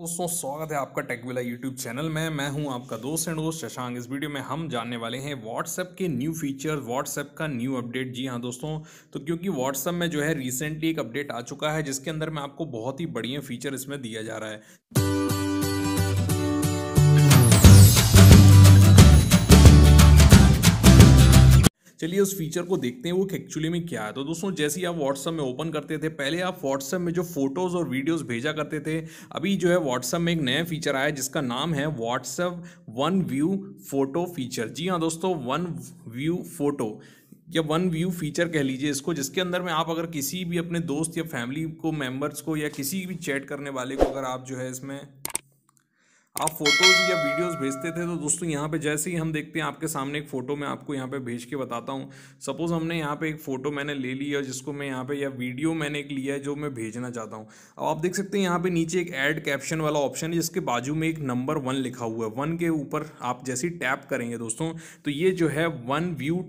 दोस्तों स्वागत है आपका टेकविला यूट्यूब चैनल में मैं हूं आपका दोस्त एंड दोस्त शशांक इस वीडियो में हम जानने वाले हैं व्हाट्सएप के न्यू फीचर व्हाट्सएप का न्यू अपडेट जी हां दोस्तों तो क्योंकि व्हाट्सएप में जो है रिसेंटली एक अपडेट आ चुका है जिसके अंदर में आपको बहुत ही बढ़िया फीचर इसमें दिया जा रहा है चलिए उस फीचर को देखते हैं वो एक्चुअली में क्या है तो दोस्तों जैसे ही आप व्हाट्सअप में ओपन करते थे पहले आप व्हाट्सअप में जो फोटोज़ और वीडियोज़ भेजा करते थे अभी जो है व्हाट्सअप में एक नया फीचर आया जिसका नाम है WhatsApp one view photo feature जी हाँ दोस्तों वन व्यू फोटो या वन व्यू फीचर कह लीजिए इसको जिसके अंदर में आप अगर किसी भी अपने दोस्त या फैमिली को मेम्बर्स को या किसी भी चैट करने वाले को अगर आप जो है इसमें आप फोटोज़ या वीडियोस भेजते थे तो दोस्तों यहाँ पे जैसे ही हम देखते हैं आपके सामने एक फ़ोटो मैं आपको यहाँ पे भेज के बताता हूँ सपोज़ हमने यहाँ पे एक फ़ोटो मैंने ले ली है जिसको मैं यहाँ पे या वीडियो मैंने एक लिया है जो मैं भेजना चाहता हूँ अब आप देख सकते हैं यहाँ पर नीचे एक ऐड कैप्शन वाला ऑप्शन है जिसके बाजू में एक नंबर वन लिखा हुआ है वन के ऊपर आप जैसे टैप करेंगे दोस्तों तो ये जो है वन व्यू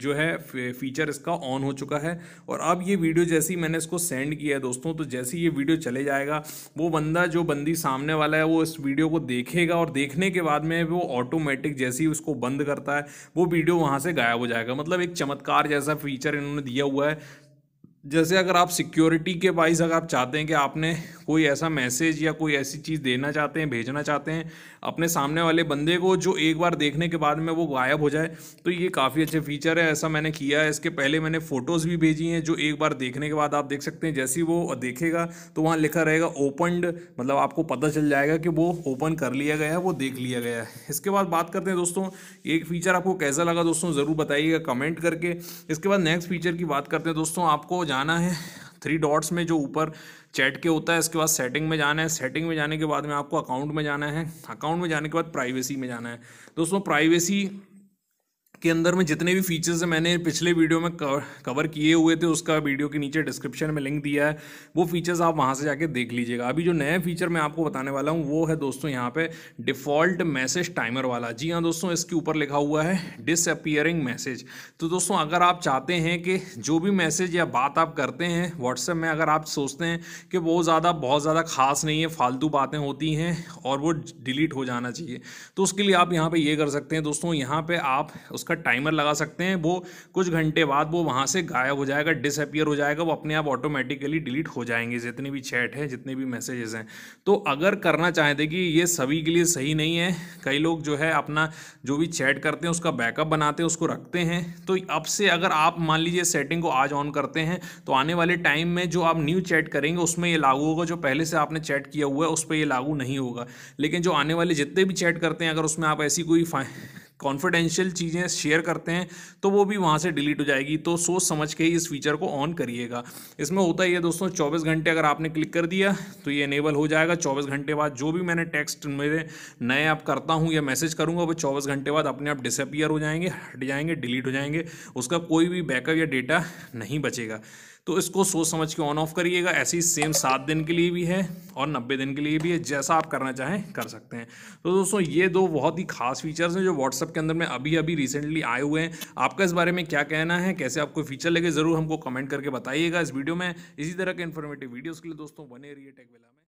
जो है फीचर इसका ऑन हो चुका है और अब ये वीडियो जैसी मैंने इसको सेंड किया है दोस्तों तो जैसे ये वीडियो चले जाएगा वो बंदा जो बंदी सामने वाला है वो इस वीडियो को देखेगा और देखने के बाद में वो ऑटोमेटिक जैसे ही उसको बंद करता है वो वीडियो वहाँ से गायब हो जाएगा मतलब एक चमत्कार जैसा फीचर इन्होंने दिया हुआ है जैसे अगर आप सिक्योरिटी के वाइज अगर आप चाहते हैं कि आपने कोई ऐसा मैसेज या कोई ऐसी चीज़ देना चाहते हैं भेजना चाहते हैं अपने सामने वाले बंदे को जो एक बार देखने के बाद में वो गायब हो जाए तो ये काफ़ी अच्छे फीचर है ऐसा मैंने किया है इसके पहले मैंने फ़ोटोज़ भी भेजी हैं जो एक बार देखने के बाद आप देख सकते हैं जैसे ही वो देखेगा तो वहाँ लिखा रहेगा ओपनड मतलब आपको पता चल जाएगा कि वो ओपन कर लिया गया है वो देख लिया गया है इसके बाद बात करते हैं दोस्तों एक फीचर आपको कैसा लगा दोस्तों ज़रूर बताइएगा कमेंट करके इसके बाद नेक्स्ट फीचर की बात करते हैं दोस्तों आपको जाना है थ्री डॉट्स में जो ऊपर चैट के होता है इसके बाद सेटिंग में जाना है सेटिंग में जाने के बाद में आपको अकाउंट में जाना है अकाउंट में जाने के बाद प्राइवेसी में जाना है दोस्तों प्राइवेसी के अंदर में जितने भी फीचर्स हैं मैंने पिछले वीडियो में कवर किए हुए थे उसका वीडियो के नीचे डिस्क्रिप्शन में लिंक दिया है वो फीचर्स आप वहाँ से जाके देख लीजिएगा अभी जो नए फीचर मैं आपको बताने वाला हूँ वो है दोस्तों यहाँ पे डिफ़ॉल्ट मैसेज टाइमर वाला जी हाँ दोस्तों इसके ऊपर लिखा हुआ है डिसअपियरिंग मैसेज तो दोस्तों अगर आप चाहते हैं कि जो भी मैसेज या बात आप करते हैं व्हाट्सएप में अगर आप सोचते हैं कि वो ज़्यादा बहुत ज़्यादा खास नहीं है फालतू बातें होती हैं और वो डिलीट हो जाना चाहिए तो उसके लिए आप यहाँ पर ये कर सकते हैं दोस्तों यहाँ पर आप उसका टाइमर लगा सकते हैं वो कुछ घंटे बाद वो वहाँ से गायब हो जाएगा डिसअपियर हो जाएगा वो अपने आप ऑटोमेटिकली डिलीट हो जाएंगे जितने भी चैट हैं जितने भी मैसेजेस हैं तो अगर करना चाहें देखिए ये सभी के लिए सही नहीं है कई लोग जो है अपना जो भी चैट करते हैं उसका बैकअप बनाते हैं उसको रखते हैं तो अब से अगर आप मान लीजिए सेटिंग को आज ऑन करते हैं तो आने वाले टाइम में जो आप न्यू चैट करेंगे उसमें ये लागू होगा जो पहले से आपने चैट किया हुआ है उस पर ये लागू नहीं होगा लेकिन जो आने वाले जितने भी चैट करते हैं अगर उसमें आप ऐसी कोई कॉन्फिडेंशियल चीज़ें शेयर करते हैं तो वो भी वहाँ से डिलीट हो जाएगी तो सोच समझ के ही इस फीचर को ऑन करिएगा इसमें होता ही है दोस्तों चौबीस घंटे अगर आपने क्लिक कर दिया तो ये इनेबल हो जाएगा चौबीस घंटे बाद जो भी मैंने टेक्स्ट मेरे नए आप करता हूँ या मैसेज करूँगा वो चौबीस घंटे बाद अपने आप डिसअपियर हो जाएंगे हट जाएंगे डिलीट हो जाएंगे उसका कोई भी बैकअप या डेटा नहीं बचेगा तो इसको सोच समझ के ऑन ऑफ करिएगा ऐसे ही सेम सात दिन के लिए भी है और नब्बे दिन के लिए भी है जैसा आप करना चाहें कर सकते हैं तो दोस्तों ये दो बहुत ही खास फीचर्स हैं जो व्हाट्सअप के अंदर में अभी अभी रिसेंटली आए हुए हैं आपका इस बारे में क्या कहना है कैसे आपको फीचर लगे ज़रूर हमको कमेंट करके बताइएगा इस वीडियो में इसी तरह के इन्फॉर्मेटिव वीडियोज़ के लिए दोस्तों बने रहिए टेक में